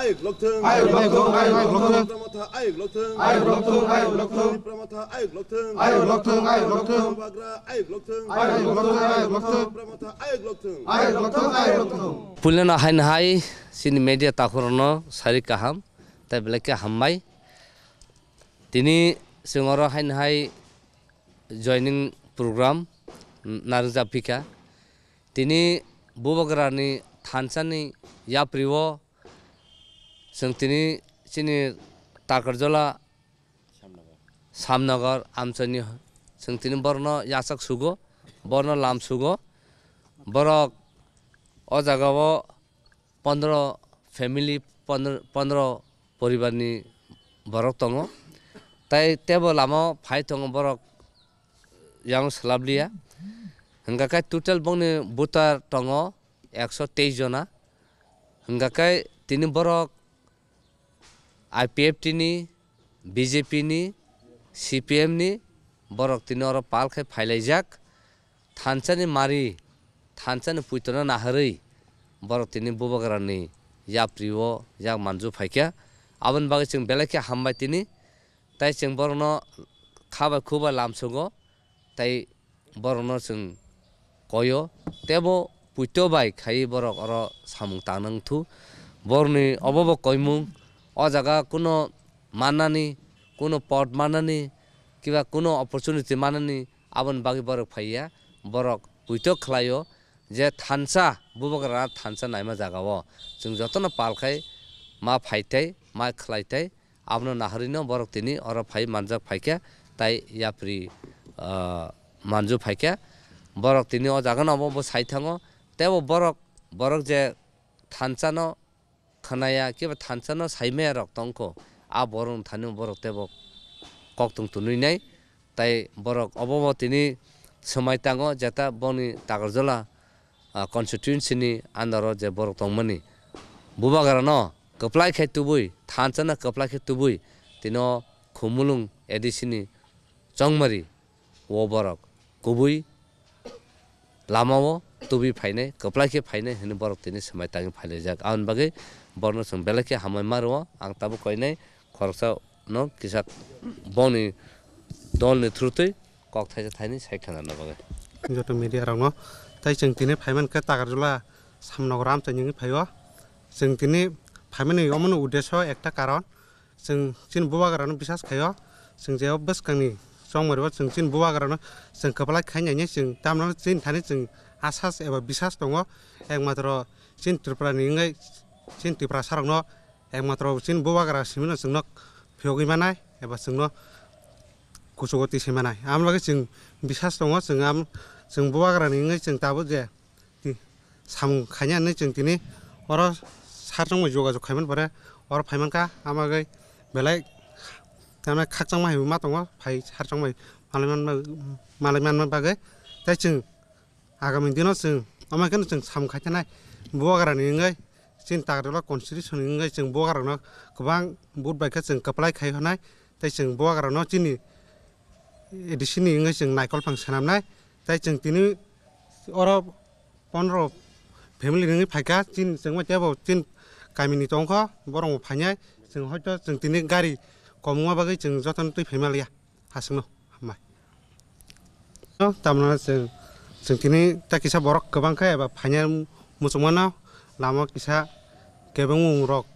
আয়োগ লক্ষণ আয়োগ পুলেন হাই সিনি মেডিয়া তাখরন সারি কাহাম তাই বেলাকে হামমাই তিনি সিঙর হাইন হাই জয়নিং প্রোগ্রাম ফিকা তিনি বুবগ্রানি থানসানি ইয়াপ্রিয় जोंथिनि जोंनि ताकरजोला सामनगर आमचनि जोंथिनि बर्न यासक सुगो बर्न लाम सुगो बरक अजागव पन्ध्र फेमिली पन्ध्र पन्ध्र परिवारनि बरक तङ तै तेबो लामो फाय तङ बरक यां सोलाबलिया होंगाखाय टोटेल बंनि भुटार दङ एकस' तेइस जना हङ्गाकै तिनी बरक আই পি এফ টিনি বিজেপি নি চি পি এম নি বরক তিনি অর পাল খাই ফাইলাই যাক থানচানি মারি থানচানি পুইতন নাহারই বরক তিনি বুবগরানি যা প্রিয় যা মানজু ফাইকা আবন বাকে চিং বেলাকে হামবাই তিনি তাই চিং বরণ খাবার খুবা লামসগ তাই বরণ চিং কয় তেব পুইত বাই খাই বরক অর সামুং টানংথু বরনি অবব কৈমুং अ जग्गा कुन कुनो कुन पट मान्नानी कि वा कुन अपर्च्युनिटी मान्नानी आबन बाँकी बरक फाइया बरक उइतो खलायो जे थान्सा बुबक रा थान्सा नाइमा जग्गा हो जुन जतन पालखाइ मा फाइटाइ मा खलाइटाइ आफ्नो नाहरिन बरक तिनी अर फाइ मान्जा फाइक्या ताइ या फ्री मान्जु फाइक्या बरक तिनी अ जग्गा नभ साइथाङ त्यहाँ बरक बरक जे थान्सा খনায়া কিবা থানসানো সাইমায়া রক তঙ্ক আ বরং থানু বরক তেবক কক তুং তুনুই নাই তাই বরক অবব তিনি সময় তাঙ যেটা বনি তাগরজলা কনস্টিটিউন্সিনি আন্দার যে বরক তংমানি বুবাগার ন কপলাই খাই তুবুই থানসানা কপলাই খাই তুবুই তিন খুমুলুং এডিসিনি চংমারি ও বরক কুবুই লামাও তুবি ফাইনে কপলাই খে ফাইনে হেন বরক তিনি সময় তাঙে ফাইলে যাক আন বাকে borno sung beleke hamai maro ang tabu koinai khorsa no kisak boni dol ni thrutei kok thaisa thaini sai khana na bage joto media rang no tai chung tine phaiman ka tagar jula samnog ram chang ni phaiwa chung tine phaiman ni omon uddesho ekta karon chung chin buwa garan bisas khayo chung je obbas kangni song mariwa chung chin buwa garan chung kapla khaina ni chung tamno chin thani chung asas eba bisas tongo ekmatro chin tripura ni ngai sin tipra sarok no ekmatro nó bobagra simino singnok phiyogi manai eba singno kusugoti simanai amlagi sing bisas tongo này. am là cái sát sing bobagra ni ngai sing tabu je ti sam khanya ni sing tini sát sarjong mo yoga cho mình vào đây phải mang cả am là cái lại trong jok khaiman pare oro phaiman ka amagai belai mà khakjang ma hebu ma tongo phai sarjong mai malaiman malaiman ma bagai tai sing agami cái à, nó amagai no sing sam khanya nai bobagra ni ngai जों ताग्राब्ला कनस्टिटिउसन ङै जों बगारावनो गोबां बुट बाइखौ जों कप्लाइ खायहोनाय তাই जों बगारावनो दिनै एडिसिनि ङै जों नायकल फां सानामनाय তাই जों दिनै अर पन्द्र फेमिलि ङै फायखा जिन जों माथेबाव जिन गामिनि दंख बरं फायनाय जों हयथ' जों दिनै गारि कमुङा बागै जों जतन दै फैमालिया हासिङाव हामबाय तारमाने जों जों दिनै ताकिसा बरक गोबांखाय एबा फायनाय मुसलमानाव làm ở kia, cái cái bông bông rock, phải à, không lama kisa kebong rok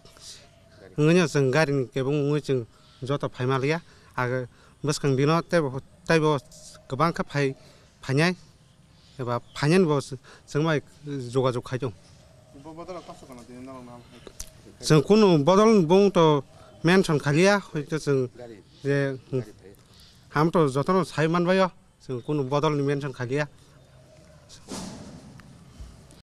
ngenya jeng garin kebong ngu jeng jota phaimalia aga baskang dino tebo tebo kebang kha phai phanyai eba to, bo jengmai jogajog khaijong जों कुनु बदल बुं तो मेनसन खालिया हयतो जों जे हाम तो जतन साइ मानबाय जों कुनु बदलनि मेनसन खालिया